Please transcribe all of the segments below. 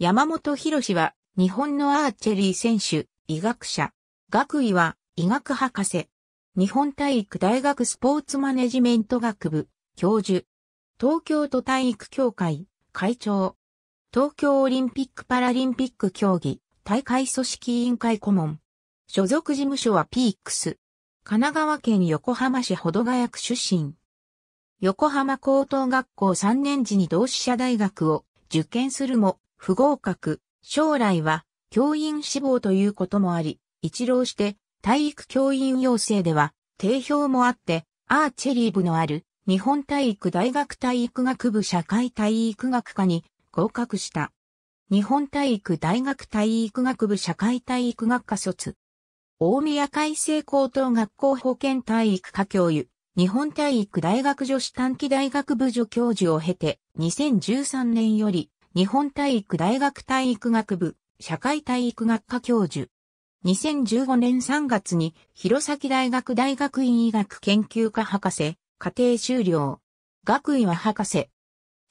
山本博士は、日本のアーチェリー選手、医学者。学位は、医学博士。日本体育大学スポーツマネジメント学部、教授。東京都体育協会、会長。東京オリンピック・パラリンピック競技、大会組織委員会顧問。所属事務所はピークス。神奈川県横浜市保土ヶ谷区出身。横浜高等学校3年時に同志社大学を受験するも、不合格、将来は教員志望ということもあり、一浪して体育教員養成では定評もあって、アーチェリー部のある日本体育大学体育学部社会体育学科に合格した。日本体育大学体育学部社会体育学科卒。大宮海星高等学校保健体育科教諭、日本体育大学女子短期大学部助教授を経て、2013年より日本体育大学体育学部、社会体育学科教授。2015年3月に、弘前大学大学院医学研究科博士、家庭修了。学位は博士。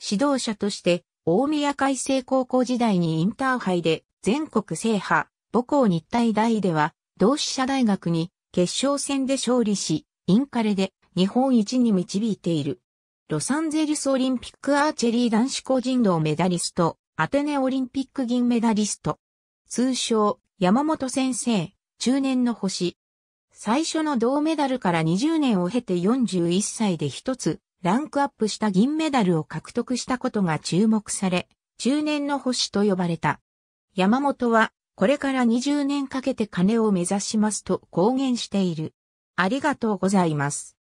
指導者として、大宮海星高校時代にインターハイで全国制覇、母校日体大では、同志社大学に決勝戦で勝利し、インカレで日本一に導いている。ロサンゼルスオリンピックアーチェリー男子個人道メダリスト、アテネオリンピック銀メダリスト。通称、山本先生、中年の星。最初の銅メダルから20年を経て41歳で一つ、ランクアップした銀メダルを獲得したことが注目され、中年の星と呼ばれた。山本は、これから20年かけて金を目指しますと公言している。ありがとうございます。